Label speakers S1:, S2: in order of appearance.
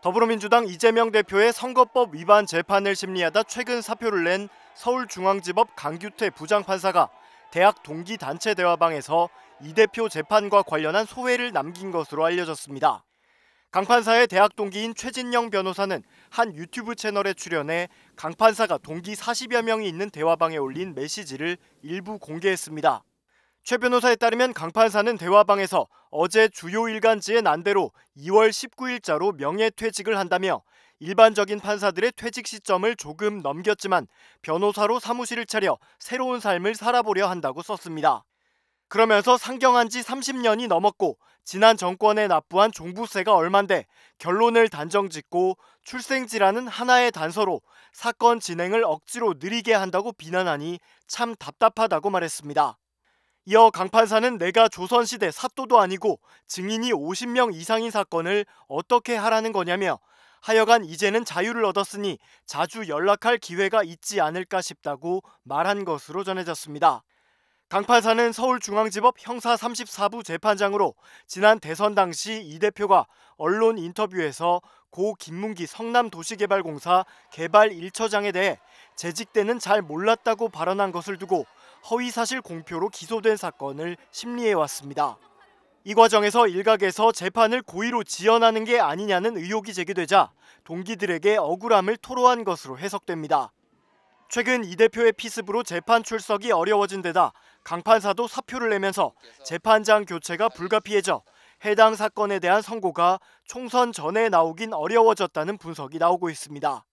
S1: 더불어민주당 이재명 대표의 선거법 위반 재판을 심리하다 최근 사표를 낸 서울중앙지법 강규태 부장판사가 대학 동기 단체 대화방에서 이 대표 재판과 관련한 소회를 남긴 것으로 알려졌습니다. 강 판사의 대학 동기인 최진영 변호사는 한 유튜브 채널에 출연해 강 판사가 동기 40여 명이 있는 대화방에 올린 메시지를 일부 공개했습니다. 최 변호사에 따르면 강판사는 대화방에서 어제 주요 일간지의 난대로 2월 19일자로 명예퇴직을 한다며 일반적인 판사들의 퇴직 시점을 조금 넘겼지만 변호사로 사무실을 차려 새로운 삶을 살아보려 한다고 썼습니다. 그러면서 상경한 지 30년이 넘었고 지난 정권에 납부한 종부세가 얼만데 결론을 단정 짓고 출생지라는 하나의 단서로 사건 진행을 억지로 느리게 한다고 비난하니 참 답답하다고 말했습니다. 이어 강판사는 내가 조선시대 사또도 아니고 증인이 50명 이상인 사건을 어떻게 하라는 거냐며 하여간 이제는 자유를 얻었으니 자주 연락할 기회가 있지 않을까 싶다고 말한 것으로 전해졌습니다. 강판사는 서울중앙지법 형사 34부 재판장으로 지난 대선 당시 이 대표가 언론 인터뷰에서 고 김문기 성남도시개발공사 개발 1처장에 대해 재직때는 잘 몰랐다고 발언한 것을 두고 허위사실 공표로 기소된 사건을 심리해왔습니다. 이 과정에서 일각에서 재판을 고의로 지연하는 게 아니냐는 의혹이 제기되자 동기들에게 억울함을 토로한 것으로 해석됩니다. 최근 이 대표의 피습으로 재판 출석이 어려워진 데다 강판사도 사표를 내면서 재판장 교체가 불가피해져 해당 사건에 대한 선고가 총선 전에 나오긴 어려워졌다는 분석이 나오고 있습니다.